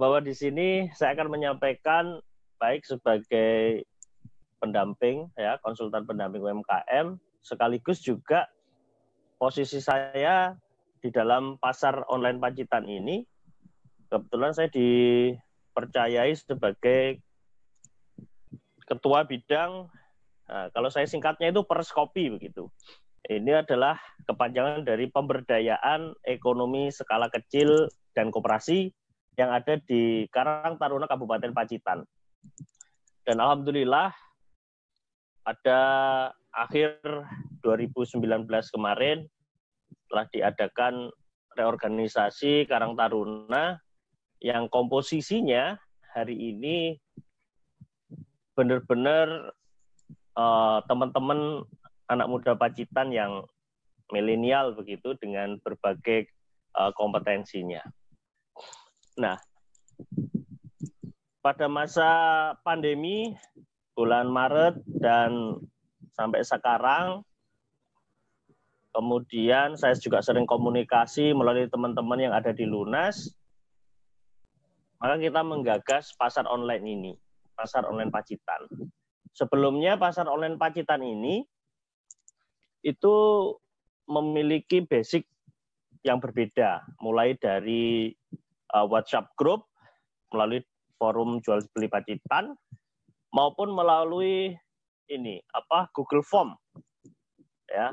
bahwa di sini saya akan menyampaikan baik sebagai pendamping ya, konsultan pendamping UMKM sekaligus juga posisi saya di dalam pasar online Pacitan ini kebetulan saya dipercayai sebagai ketua bidang nah, kalau saya singkatnya itu perskopi begitu. Ini adalah kepanjangan dari pemberdayaan ekonomi skala kecil dan koperasi yang ada di Karang Taruna Kabupaten Pacitan. Dan alhamdulillah pada akhir 2019 kemarin telah diadakan reorganisasi Karang Taruna yang komposisinya hari ini benar-benar teman eh, teman-teman anak muda Pacitan yang milenial begitu dengan berbagai uh, kompetensinya. Nah, pada masa pandemi bulan Maret dan sampai sekarang kemudian saya juga sering komunikasi melalui teman-teman yang ada di Lunas maka kita menggagas pasar online ini, pasar online Pacitan. Sebelumnya pasar online Pacitan ini itu memiliki basic yang berbeda, mulai dari Uh, WhatsApp group, melalui forum jual beli pacitan, maupun melalui ini apa Google Form, ya.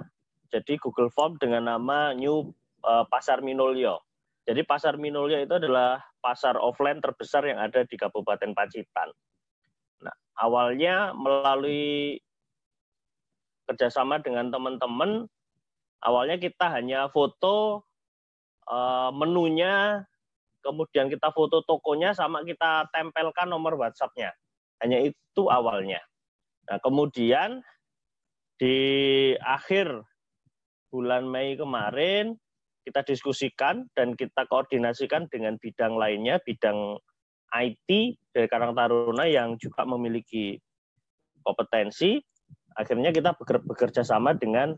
Jadi Google Form dengan nama New uh, Pasar Minolio. Jadi Pasar Minolio itu adalah pasar offline terbesar yang ada di Kabupaten Pacitan. Nah, awalnya melalui kerjasama dengan teman-teman, awalnya kita hanya foto uh, menunya kemudian kita foto tokonya sama kita tempelkan nomor WhatsApp-nya. Hanya itu awalnya. Nah, kemudian di akhir bulan Mei kemarin kita diskusikan dan kita koordinasikan dengan bidang lainnya, bidang IT dari Karang Taruna yang juga memiliki kompetensi. Akhirnya kita bekerja sama dengan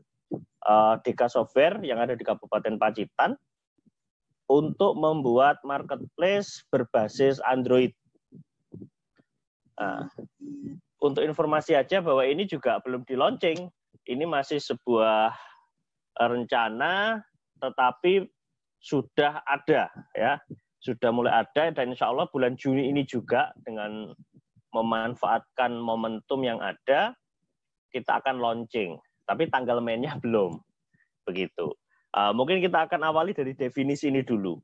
uh, Deka Software yang ada di Kabupaten Pacitan untuk membuat marketplace berbasis Android. Nah, untuk informasi aja bahwa ini juga belum di launching. Ini masih sebuah rencana, tetapi sudah ada ya, sudah mulai ada dan insya Allah bulan Juni ini juga dengan memanfaatkan momentum yang ada kita akan launching. Tapi tanggal mainnya belum begitu. Uh, mungkin kita akan awali dari definisi ini dulu.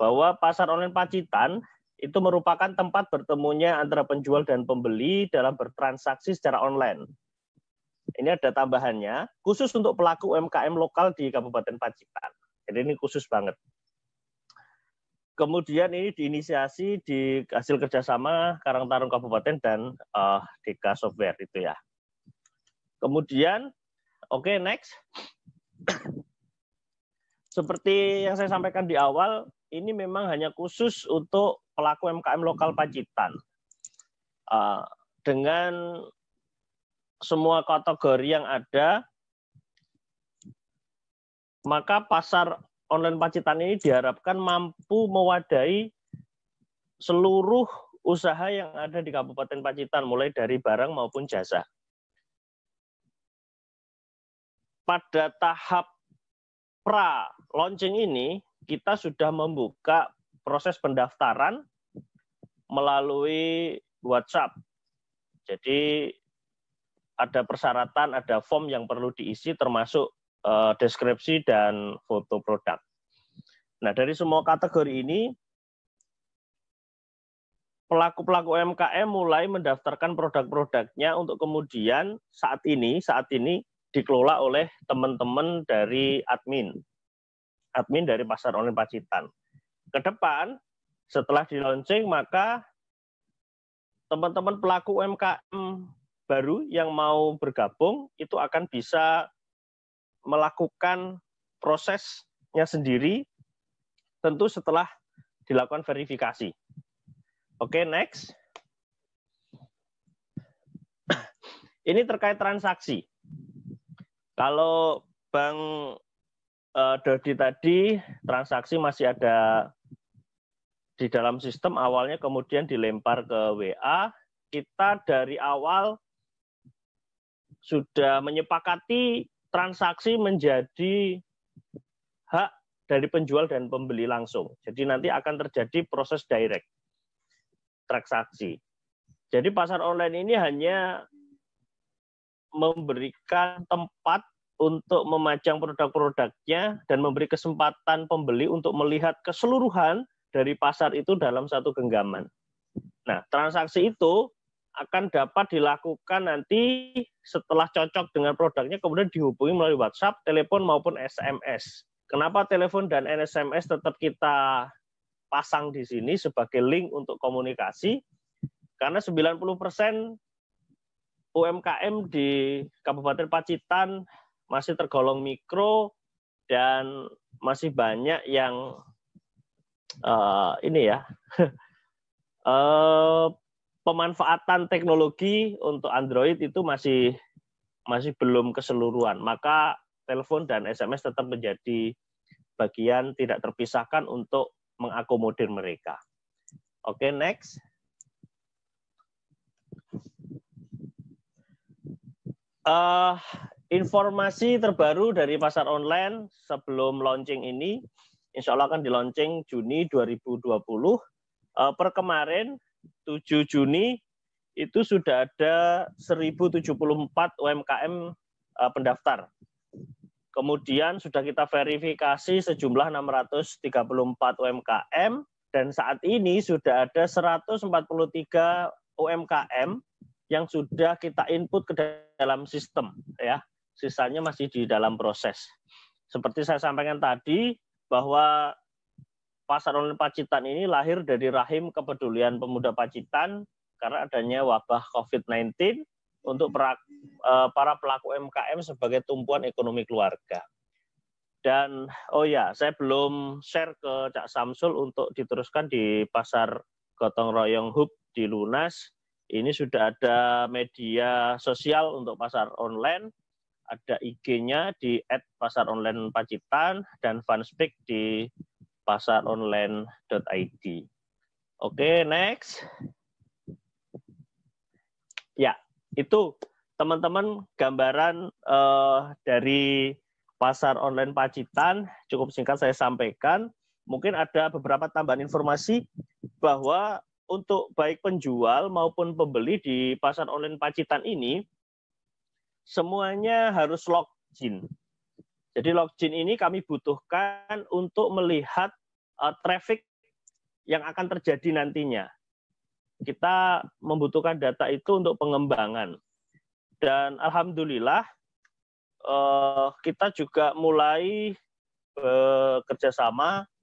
Bahwa pasar online Pacitan itu merupakan tempat bertemunya antara penjual dan pembeli dalam bertransaksi secara online. Ini ada tambahannya, khusus untuk pelaku UMKM lokal di Kabupaten Pacitan. Jadi ini khusus banget. Kemudian ini diinisiasi di hasil kerjasama Karang Tarung Kabupaten dan uh, ah, DK Software itu ya. Kemudian, oke okay, next. Seperti yang saya sampaikan di awal, ini memang hanya khusus untuk pelaku MKM lokal Pacitan. Ah, dengan semua kategori yang ada, maka pasar online Pacitan ini diharapkan mampu mewadai seluruh usaha yang ada di Kabupaten Pacitan, mulai dari barang maupun jasa. Pada tahap pra launching ini kita sudah membuka proses pendaftaran melalui WhatsApp. Jadi ada persyaratan, ada form yang perlu diisi termasuk uh, deskripsi dan foto produk. Nah, dari semua kategori ini pelaku-pelaku UMKM mulai mendaftarkan produk-produknya untuk kemudian saat ini saat ini dikelola oleh teman-teman dari admin. Admin dari Pasar Online Pacitan. Kedepan, setelah di launching, maka teman-teman pelaku UMKM baru yang mau bergabung itu akan bisa melakukan prosesnya sendiri tentu setelah dilakukan verifikasi. Oke, okay, next. Ini terkait transaksi. Kalau Bang uh, eh, Dodi tadi transaksi masih ada di dalam sistem awalnya kemudian dilempar ke WA kita dari awal sudah menyepakati transaksi menjadi hak dari penjual dan pembeli langsung. Jadi nanti akan terjadi proses direct transaksi. Jadi pasar online ini hanya memberikan tempat untuk memajang produk-produknya dan memberi kesempatan pembeli untuk melihat keseluruhan dari pasar itu dalam satu genggaman. Nah, transaksi itu akan dapat dilakukan nanti setelah cocok dengan produknya kemudian dihubungi melalui WhatsApp, telepon maupun SMS. Kenapa telepon dan SMS tetap kita pasang di sini sebagai link untuk komunikasi? Karena 90% UMKM di Kabupaten Pacitan masih tergolong mikro dan masih banyak yang uh, ini ya uh, pemanfaatan teknologi untuk Android itu masih masih belum keseluruhan. Maka telepon dan SMS tetap menjadi bagian tidak terpisahkan untuk mengakomodir mereka. Oke, okay, next. Uh, informasi terbaru dari pasar online sebelum launching ini, insya Allah akan di Juni 2020. Uh, eh, per kemarin 7 Juni itu sudah ada 1074 UMKM uh, pendaftar. Kemudian sudah kita verifikasi sejumlah 634 UMKM dan saat ini sudah ada 143 UMKM yang sudah kita input ke dalam sistem ya sisanya masih di dalam proses seperti saya sampaikan tadi bahwa pasar online Pacitan ini lahir dari rahim kepedulian pemuda Pacitan karena adanya wabah COVID-19 untuk e, para pelaku MKM sebagai tumpuan ekonomi keluarga. Dan oh ya, saya belum share ke Cak Samsul untuk diteruskan di pasar gotong royong hub di Lunas ini sudah ada media sosial untuk pasar online, ada IG-nya di @pasaronlinepacitan dan Fanspeak di pasar online.id. Oke, next. Ya, itu teman-teman gambaran uh, dari pasar online Pacitan cukup singkat saya sampaikan. Mungkin ada beberapa tambahan informasi bahwa untuk baik penjual maupun pembeli di pasar online Pacitan ini semuanya harus login. Jadi login ini kami butuhkan untuk melihat uh, traffic yang akan terjadi nantinya. Kita membutuhkan data itu untuk pengembangan. Dan alhamdulillah uh, kita juga mulai bekerjasama eh,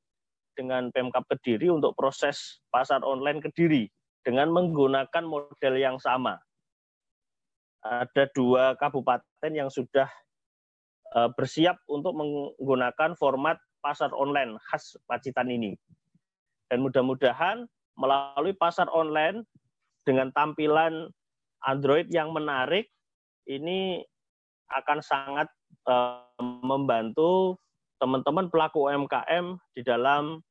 dengan Pemkap Kediri untuk proses pasar online Kediri dengan menggunakan model yang sama. Ada dua kabupaten yang sudah e, bersiap untuk menggunakan format pasar online khas Pacitan ini. Dan mudah-mudahan melalui pasar online dengan tampilan Android yang menarik, ini akan sangat e, membantu teman-teman pelaku UMKM di dalam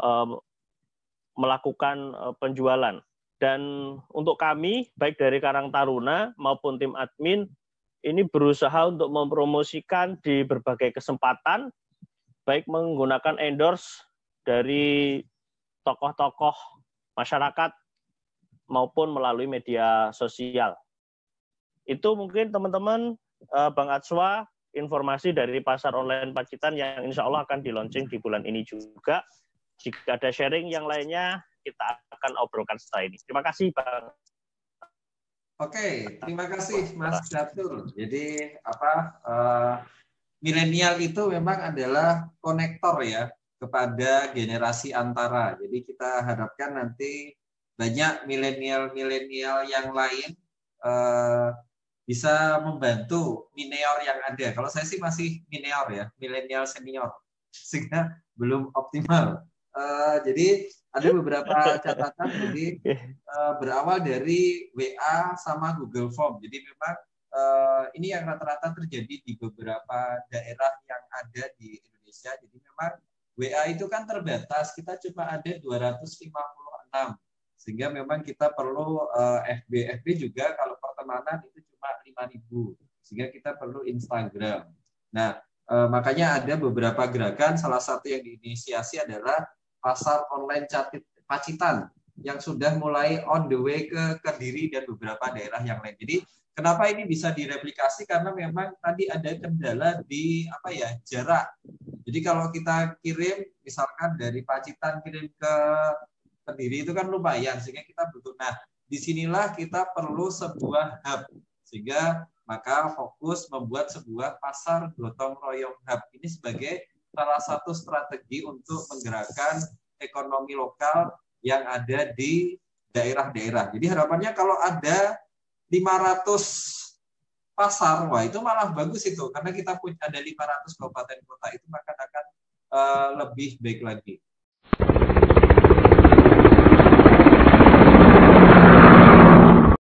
uh, melakukan uh, penjualan. Dan untuk kami, baik dari Karang Taruna maupun tim admin, ini berusaha untuk mempromosikan di berbagai kesempatan, baik menggunakan endorse dari tokoh-tokoh masyarakat maupun melalui media sosial. Itu mungkin teman-teman, eh, Bang Atswa, informasi dari pasar online Pacitan yang insya Allah akan di di bulan ini juga. Jika ada sharing yang lainnya, kita akan obrolkan setelah ini. Terima kasih, Bang. Oke, terima kasih Mas Jatul. Jadi apa uh, milenial itu memang adalah konektor ya kepada generasi antara. Jadi kita harapkan nanti banyak milenial-milenial yang lain uh, bisa membantu minor yang ada. Kalau saya sih masih minor ya, milenial senior, sehingga belum optimal. Uh, jadi ada beberapa catatan. Jadi uh, berawal dari WA sama Google Form. Jadi memang uh, ini yang rata-rata terjadi di beberapa daerah yang ada di Indonesia. Jadi memang WA itu kan terbatas, kita cuma ada 256. Sehingga memang kita perlu uh, FB. FB juga kalau pertemanan itu cuma 5000 sehingga kita perlu Instagram. Nah, eh, makanya ada beberapa gerakan salah satu yang diinisiasi adalah pasar online catit Pacitan yang sudah mulai on the way ke Kediri dan beberapa daerah yang lain. Jadi kenapa ini bisa direplikasi karena memang tadi ada kendala di apa ya jarak. Jadi kalau kita kirim misalkan dari Pacitan kirim ke Kediri itu kan lumayan sehingga kita butuh. Nah disinilah kita perlu sebuah hub sehingga maka fokus membuat sebuah pasar gotong royong hub ini sebagai salah satu strategi untuk menggerakkan ekonomi lokal yang ada di daerah-daerah. Jadi harapannya kalau ada 500 pasar, wah itu malah bagus itu karena kita punya ada 500 kabupaten kota itu maka akan uh, lebih baik lagi.